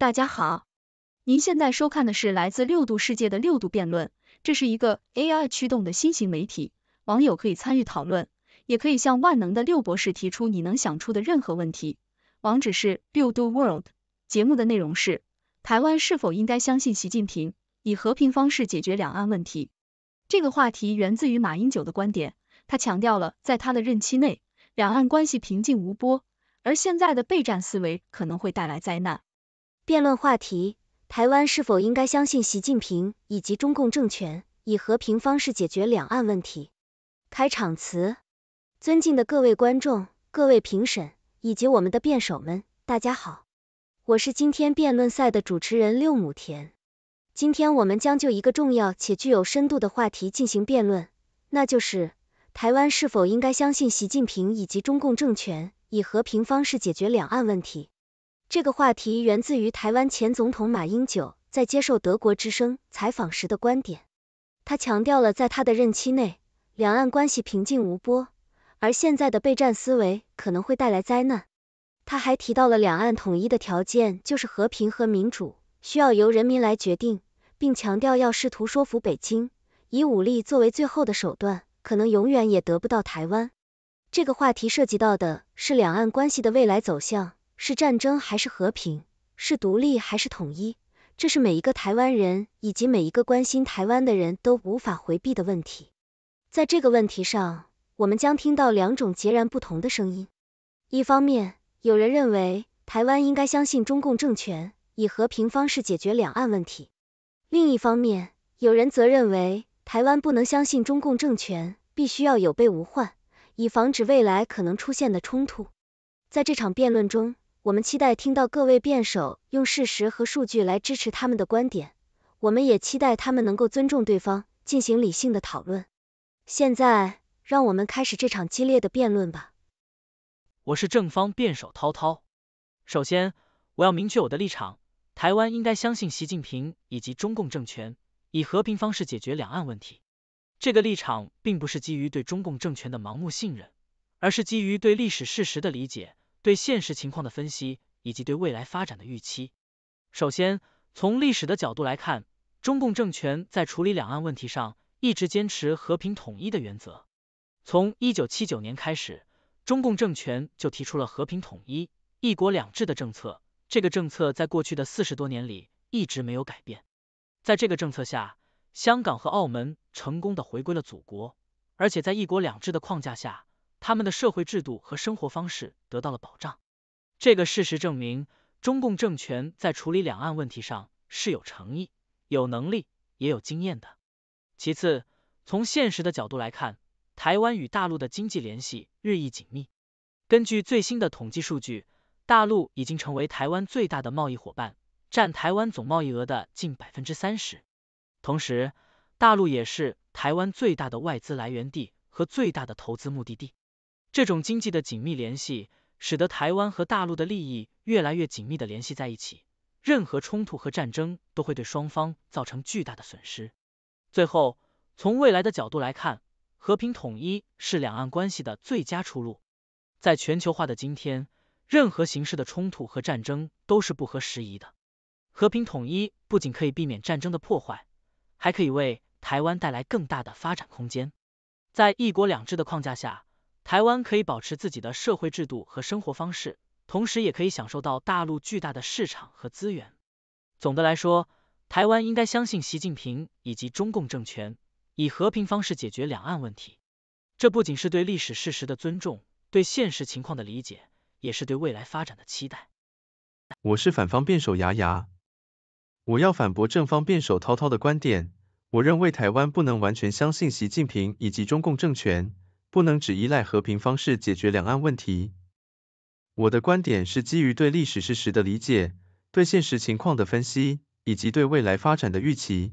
大家好，您现在收看的是来自六度世界的六度辩论，这是一个 AI 驱动的新型媒体，网友可以参与讨论，也可以向万能的六博士提出你能想出的任何问题。网址是六度 world。节目的内容是台湾是否应该相信习近平以和平方式解决两岸问题？这个话题源自于马英九的观点，他强调了在他的任期内，两岸关系平静无波，而现在的备战思维可能会带来灾难。辩论话题：台湾是否应该相信习近平以及中共政权以和平方式解决两岸问题？开场词：尊敬的各位观众、各位评审以及我们的辩手们，大家好，我是今天辩论赛的主持人六亩田。今天我们将就一个重要且具有深度的话题进行辩论，那就是台湾是否应该相信习近平以及中共政权以和平方式解决两岸问题。这个话题源自于台湾前总统马英九在接受德国之声采访时的观点，他强调了在他的任期内，两岸关系平静无波，而现在的备战思维可能会带来灾难。他还提到了两岸统一的条件就是和平和民主，需要由人民来决定，并强调要试图说服北京，以武力作为最后的手段，可能永远也得不到台湾。这个话题涉及到的是两岸关系的未来走向。是战争还是和平？是独立还是统一？这是每一个台湾人以及每一个关心台湾的人都无法回避的问题。在这个问题上，我们将听到两种截然不同的声音。一方面，有人认为台湾应该相信中共政权，以和平方式解决两岸问题；另一方面，有人则认为台湾不能相信中共政权，必须要有备无患，以防止未来可能出现的冲突。在这场辩论中，我们期待听到各位辩手用事实和数据来支持他们的观点，我们也期待他们能够尊重对方，进行理性的讨论。现在，让我们开始这场激烈的辩论吧。我是正方辩手涛涛，首先，我要明确我的立场：台湾应该相信习近平以及中共政权，以和平方式解决两岸问题。这个立场并不是基于对中共政权的盲目信任，而是基于对历史事实的理解。对现实情况的分析以及对未来发展的预期。首先，从历史的角度来看，中共政权在处理两岸问题上一直坚持和平统一的原则。从一九七九年开始，中共政权就提出了和平统一、一国两制的政策，这个政策在过去的四十多年里一直没有改变。在这个政策下，香港和澳门成功的回归了祖国，而且在一国两制的框架下。他们的社会制度和生活方式得到了保障，这个事实证明，中共政权在处理两岸问题上是有诚意、有能力，也有经验的。其次，从现实的角度来看，台湾与大陆的经济联系日益紧密。根据最新的统计数据，大陆已经成为台湾最大的贸易伙伴，占台湾总贸易额的近百分之三十。同时，大陆也是台湾最大的外资来源地和最大的投资目的地。这种经济的紧密联系，使得台湾和大陆的利益越来越紧密的联系在一起。任何冲突和战争都会对双方造成巨大的损失。最后，从未来的角度来看，和平统一是两岸关系的最佳出路。在全球化的今天，任何形式的冲突和战争都是不合时宜的。和平统一不仅可以避免战争的破坏，还可以为台湾带来更大的发展空间。在“一国两制”的框架下。台湾可以保持自己的社会制度和生活方式，同时也可以享受到大陆巨大的市场和资源。总的来说，台湾应该相信习近平以及中共政权以和平方式解决两岸问题。这不仅是对历史事实的尊重，对现实情况的理解，也是对未来发展的期待。我是反方辩手牙牙，我要反驳正方辩手涛涛的观点。我认为台湾不能完全相信习近平以及中共政权。不能只依赖和平方式解决两岸问题。我的观点是基于对历史事实的理解、对现实情况的分析以及对未来发展的预期。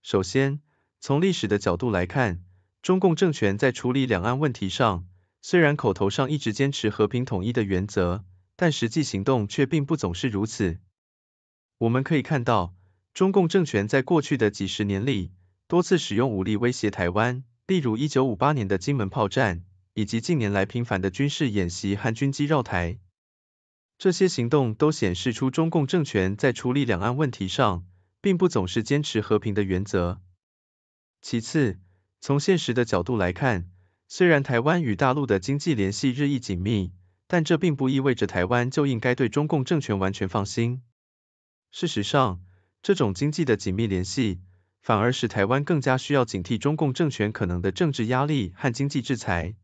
首先，从历史的角度来看，中共政权在处理两岸问题上，虽然口头上一直坚持和平统一的原则，但实际行动却并不总是如此。我们可以看到，中共政权在过去的几十年里，多次使用武力威胁台湾。例如一九五八年的金门炮战，以及近年来频繁的军事演习和军机绕台，这些行动都显示出中共政权在处理两岸问题上，并不总是坚持和平的原则。其次，从现实的角度来看，虽然台湾与大陆的经济联系日益紧密，但这并不意味着台湾就应该对中共政权完全放心。事实上，这种经济的紧密联系。反而使台湾更加需要警惕中共政权可能的政治压力和经济制裁。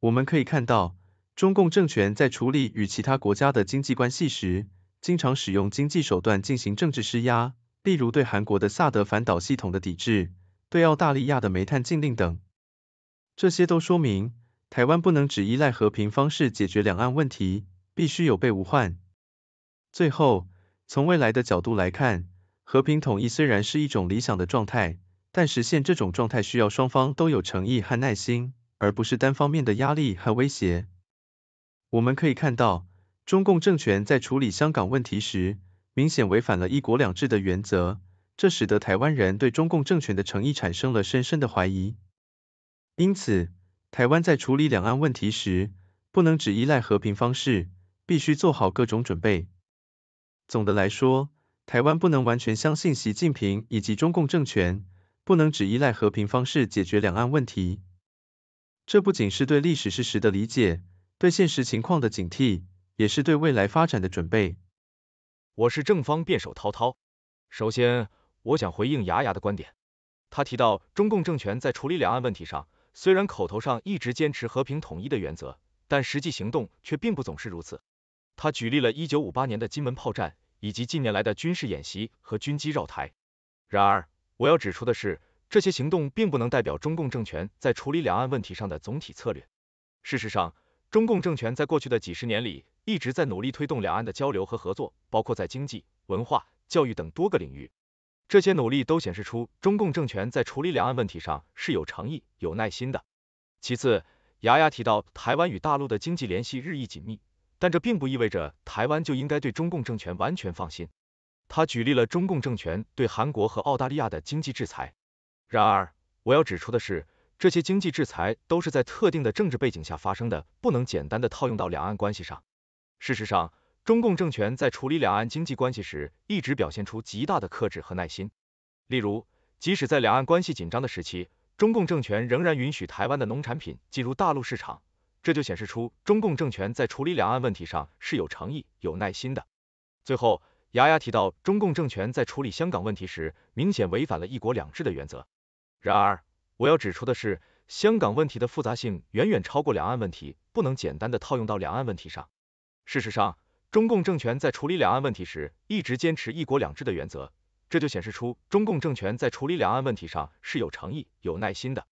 我们可以看到，中共政权在处理与其他国家的经济关系时，经常使用经济手段进行政治施压，例如对韩国的萨德反导系统的抵制，对澳大利亚的煤炭禁令等。这些都说明，台湾不能只依赖和平方式解决两岸问题，必须有备无患。最后，从未来的角度来看。和平统一虽然是一种理想的状态，但实现这种状态需要双方都有诚意和耐心，而不是单方面的压力和威胁。我们可以看到，中共政权在处理香港问题时，明显违反了一国两制的原则，这使得台湾人对中共政权的诚意产生了深深的怀疑。因此，台湾在处理两岸问题时，不能只依赖和平方式，必须做好各种准备。总的来说，台湾不能完全相信习近平以及中共政权，不能只依赖和平方式解决两岸问题。这不仅是对历史事实的理解，对现实情况的警惕，也是对未来发展的准备。我是正方辩手涛涛。首先，我想回应牙牙的观点。他提到，中共政权在处理两岸问题上，虽然口头上一直坚持和平统一的原则，但实际行动却并不总是如此。他举例了1958年的金门炮战。以及近年来的军事演习和军机绕台。然而，我要指出的是，这些行动并不能代表中共政权在处理两岸问题上的总体策略。事实上，中共政权在过去的几十年里一直在努力推动两岸的交流和合作，包括在经济、文化、教育等多个领域。这些努力都显示出中共政权在处理两岸问题上是有诚意、有耐心的。其次，牙牙提到台湾与大陆的经济联系日益紧密。但这并不意味着台湾就应该对中共政权完全放心。他举例了中共政权对韩国和澳大利亚的经济制裁。然而，我要指出的是，这些经济制裁都是在特定的政治背景下发生的，不能简单的套用到两岸关系上。事实上，中共政权在处理两岸经济关系时，一直表现出极大的克制和耐心。例如，即使在两岸关系紧张的时期，中共政权仍然允许台湾的农产品进入大陆市场。这就显示出中共政权在处理两岸问题上是有诚意、有耐心的。最后，牙牙提到中共政权在处理香港问题时，明显违反了一国两制的原则。然而，我要指出的是，香港问题的复杂性远远超过两岸问题，不能简单的套用到两岸问题上。事实上，中共政权在处理两岸问题时，一直坚持一国两制的原则，这就显示出中共政权在处理两岸问题上是有诚意、有耐心的。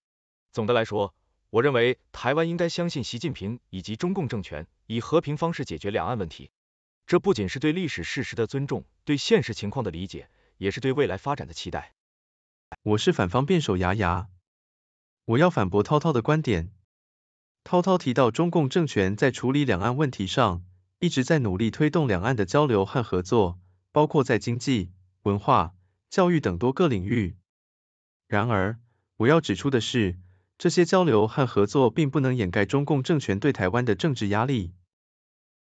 总的来说，我认为台湾应该相信习近平以及中共政权，以和平方式解决两岸问题。这不仅是对历史事实的尊重，对现实情况的理解，也是对未来发展的期待。我是反方辩手牙牙，我要反驳涛涛的观点。涛涛提到中共政权在处理两岸问题上一直在努力推动两岸的交流和合作，包括在经济、文化、教育等多个领域。然而，我要指出的是。这些交流和合作并不能掩盖中共政权对台湾的政治压力。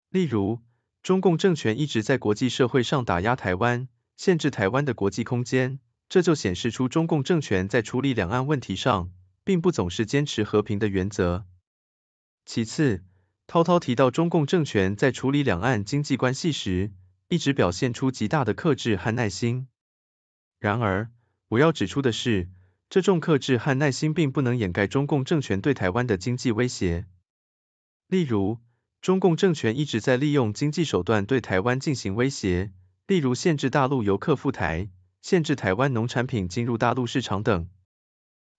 例如，中共政权一直在国际社会上打压台湾，限制台湾的国际空间，这就显示出中共政权在处理两岸问题上，并不总是坚持和平的原则。其次，涛涛提到中共政权在处理两岸经济关系时，一直表现出极大的克制和耐心。然而，我要指出的是。这种克制和耐心并不能掩盖中共政权对台湾的经济威胁。例如，中共政权一直在利用经济手段对台湾进行威胁，例如限制大陆游客赴台、限制台湾农产品进入大陆市场等。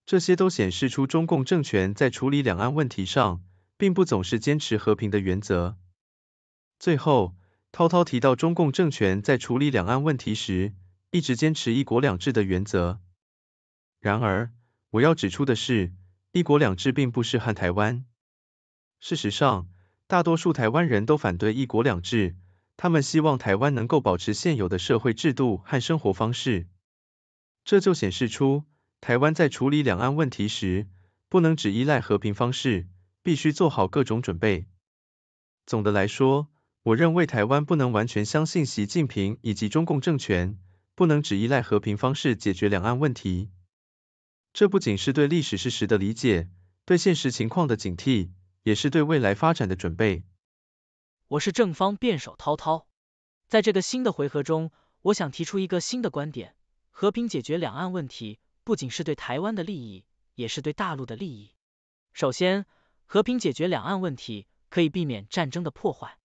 这些都显示出中共政权在处理两岸问题上，并不总是坚持和平的原则。最后，涛涛提到中共政权在处理两岸问题时，一直坚持“一国两制”的原则。然而，我要指出的是，一国两制并不是和台湾。事实上，大多数台湾人都反对一国两制，他们希望台湾能够保持现有的社会制度和生活方式。这就显示出，台湾在处理两岸问题时，不能只依赖和平方式，必须做好各种准备。总的来说，我认为台湾不能完全相信习近平以及中共政权，不能只依赖和平方式解决两岸问题。这不仅是对历史事实的理解，对现实情况的警惕，也是对未来发展的准备。我是正方辩手涛涛，在这个新的回合中，我想提出一个新的观点：和平解决两岸问题，不仅是对台湾的利益，也是对大陆的利益。首先，和平解决两岸问题可以避免战争的破坏。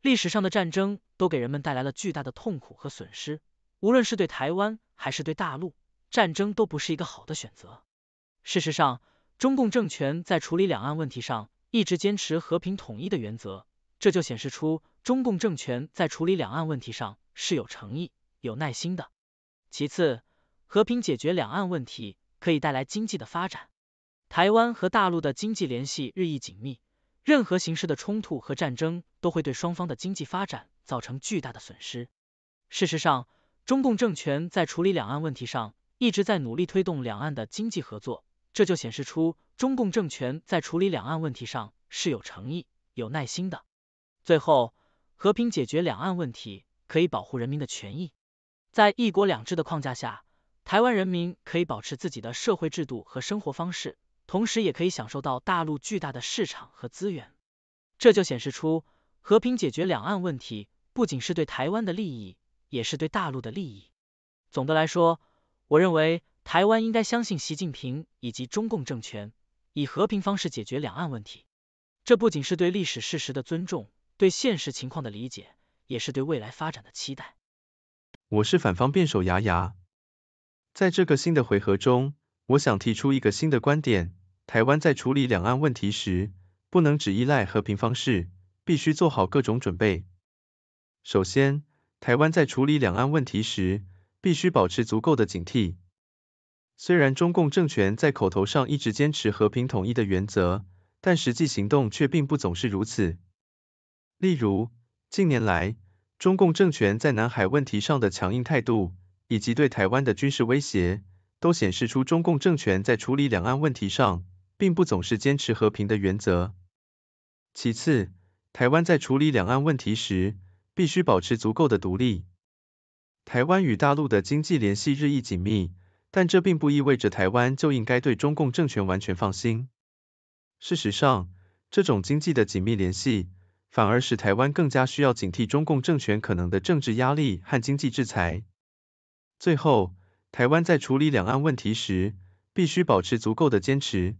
历史上的战争都给人们带来了巨大的痛苦和损失，无论是对台湾还是对大陆。战争都不是一个好的选择。事实上，中共政权在处理两岸问题上一直坚持和平统一的原则，这就显示出中共政权在处理两岸问题上是有诚意、有耐心的。其次，和平解决两岸问题可以带来经济的发展，台湾和大陆的经济联系日益紧密。任何形式的冲突和战争都会对双方的经济发展造成巨大的损失。事实上，中共政权在处理两岸问题上。一直在努力推动两岸的经济合作，这就显示出中共政权在处理两岸问题上是有诚意、有耐心的。最后，和平解决两岸问题可以保护人民的权益，在“一国两制”的框架下，台湾人民可以保持自己的社会制度和生活方式，同时也可以享受到大陆巨大的市场和资源。这就显示出和平解决两岸问题不仅是对台湾的利益，也是对大陆的利益。总的来说。我认为台湾应该相信习近平以及中共政权，以和平方式解决两岸问题。这不仅是对历史事实的尊重，对现实情况的理解，也是对未来发展的期待。我是反方辩手牙牙，在这个新的回合中，我想提出一个新的观点：台湾在处理两岸问题时，不能只依赖和平方式，必须做好各种准备。首先，台湾在处理两岸问题时，必须保持足够的警惕。虽然中共政权在口头上一直坚持和平统一的原则，但实际行动却并不总是如此。例如，近年来，中共政权在南海问题上的强硬态度，以及对台湾的军事威胁，都显示出中共政权在处理两岸问题上，并不总是坚持和平的原则。其次，台湾在处理两岸问题时，必须保持足够的独立。台湾与大陆的经济联系日益紧密，但这并不意味着台湾就应该对中共政权完全放心。事实上，这种经济的紧密联系反而使台湾更加需要警惕中共政权可能的政治压力和经济制裁。最后，台湾在处理两岸问题时，必须保持足够的坚持。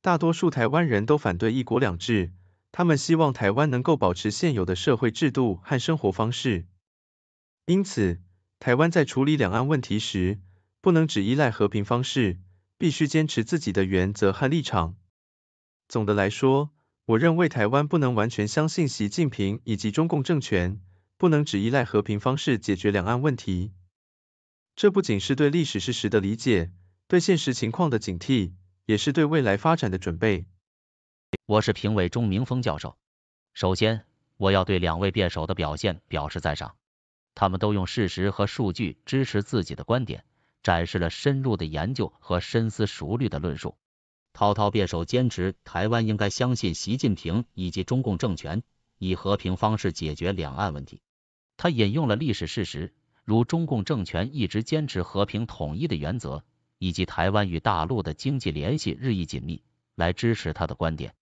大多数台湾人都反对“一国两制”，他们希望台湾能够保持现有的社会制度和生活方式。因此，台湾在处理两岸问题时，不能只依赖和平方式，必须坚持自己的原则和立场。总的来说，我认为台湾不能完全相信习近平以及中共政权，不能只依赖和平方式解决两岸问题。这不仅是对历史事实的理解，对现实情况的警惕，也是对未来发展的准备。我是评委钟明峰教授。首先，我要对两位辩手的表现表示赞赏。他们都用事实和数据支持自己的观点，展示了深入的研究和深思熟虑的论述。滔滔辩手坚持台湾应该相信习近平以及中共政权，以和平方式解决两岸问题。他引用了历史事实，如中共政权一直坚持和平统一的原则，以及台湾与大陆的经济联系日益紧密，来支持他的观点。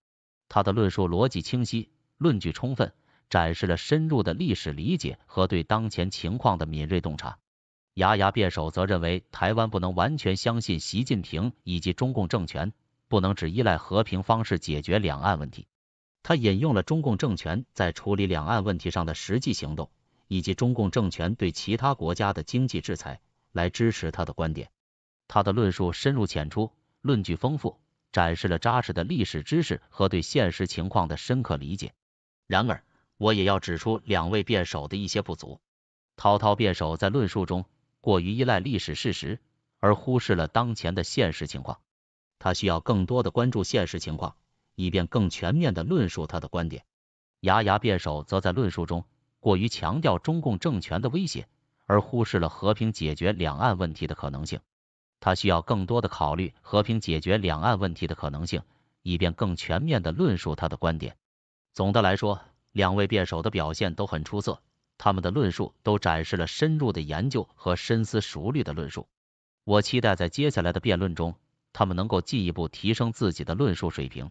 他的论述逻辑清晰，论据充分。展示了深入的历史理解和对当前情况的敏锐洞察。牙牙辩手则认为，台湾不能完全相信习近平以及中共政权，不能只依赖和平方式解决两岸问题。他引用了中共政权在处理两岸问题上的实际行动，以及中共政权对其他国家的经济制裁，来支持他的观点。他的论述深入浅出，论据丰富，展示了扎实的历史知识和对现实情况的深刻理解。然而，我也要指出两位辩手的一些不足。滔滔辩手在论述中过于依赖历史事实，而忽视了当前的现实情况。他需要更多的关注现实情况，以便更全面的论述他的观点。牙牙辩手则在论述中过于强调中共政权的威胁，而忽视了和平解决两岸问题的可能性。他需要更多的考虑和平解决两岸问题的可能性，以便更全面的论述他的观点。总的来说。两位辩手的表现都很出色，他们的论述都展示了深入的研究和深思熟虑的论述。我期待在接下来的辩论中，他们能够进一步提升自己的论述水平。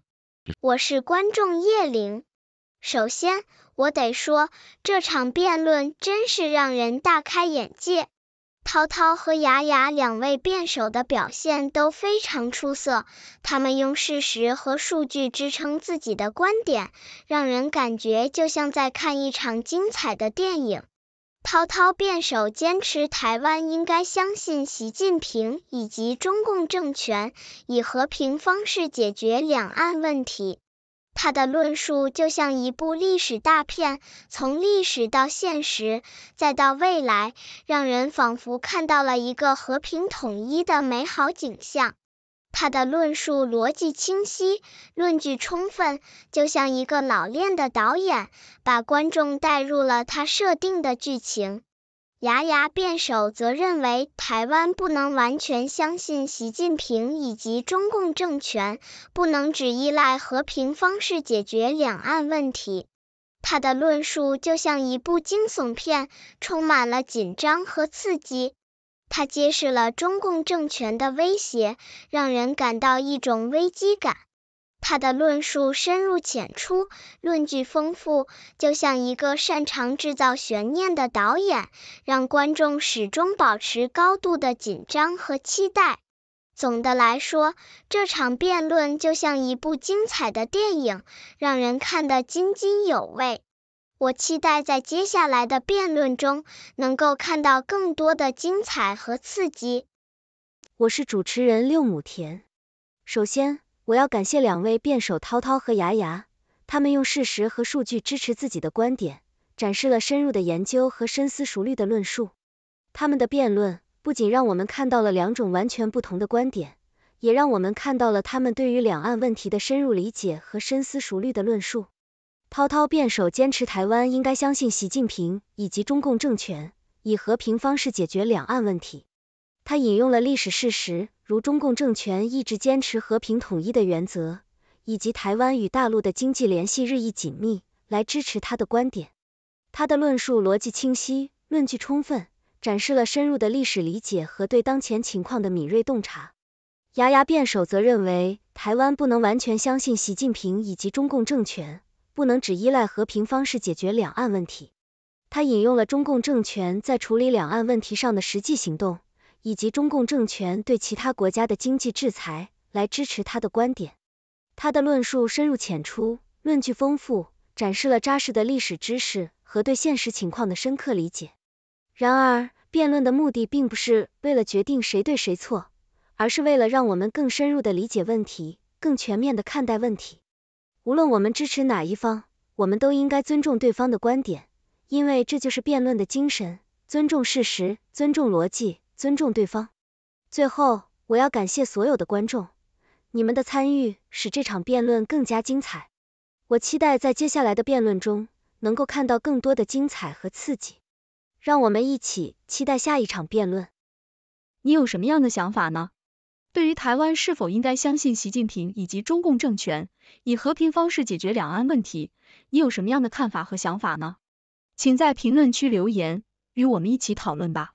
我是观众叶玲，首先我得说，这场辩论真是让人大开眼界。涛涛和雅雅两位辩手的表现都非常出色，他们用事实和数据支撑自己的观点，让人感觉就像在看一场精彩的电影。涛涛辩手坚持台湾应该相信习近平以及中共政权，以和平方式解决两岸问题。他的论述就像一部历史大片，从历史到现实，再到未来，让人仿佛看到了一个和平统一的美好景象。他的论述逻辑清晰，论据充分，就像一个老练的导演，把观众带入了他设定的剧情。牙牙辩手则认为，台湾不能完全相信习近平以及中共政权，不能只依赖和平方式解决两岸问题。他的论述就像一部惊悚片，充满了紧张和刺激。他揭示了中共政权的威胁，让人感到一种危机感。他的论述深入浅出，论据丰富，就像一个擅长制造悬念的导演，让观众始终保持高度的紧张和期待。总的来说，这场辩论就像一部精彩的电影，让人看得津津有味。我期待在接下来的辩论中，能够看到更多的精彩和刺激。我是主持人六亩田，首先。我要感谢两位辩手涛涛和牙牙，他们用事实和数据支持自己的观点，展示了深入的研究和深思熟虑的论述。他们的辩论不仅让我们看到了两种完全不同的观点，也让我们看到了他们对于两岸问题的深入理解和深思熟虑的论述。涛涛辩手坚持台湾应该相信习近平以及中共政权，以和平方式解决两岸问题。他引用了历史事实，如中共政权一直坚持和平统一的原则，以及台湾与大陆的经济联系日益紧密，来支持他的观点。他的论述逻辑清晰，论据充分，展示了深入的历史理解和对当前情况的敏锐洞察。牙牙辩手则认为，台湾不能完全相信习近平以及中共政权，不能只依赖和平方式解决两岸问题。他引用了中共政权在处理两岸问题上的实际行动。以及中共政权对其他国家的经济制裁来支持他的观点。他的论述深入浅出，论据丰富，展示了扎实的历史知识和对现实情况的深刻理解。然而，辩论的目的并不是为了决定谁对谁错，而是为了让我们更深入的理解问题，更全面的看待问题。无论我们支持哪一方，我们都应该尊重对方的观点，因为这就是辩论的精神：尊重事实，尊重逻辑。尊重对方。最后，我要感谢所有的观众，你们的参与使这场辩论更加精彩。我期待在接下来的辩论中能够看到更多的精彩和刺激。让我们一起期待下一场辩论。你有什么样的想法呢？对于台湾是否应该相信习近平以及中共政权，以和平方式解决两岸问题，你有什么样的看法和想法呢？请在评论区留言，与我们一起讨论吧。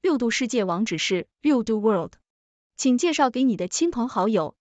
六度世界网址是六度 World，请介绍给你的亲朋好友。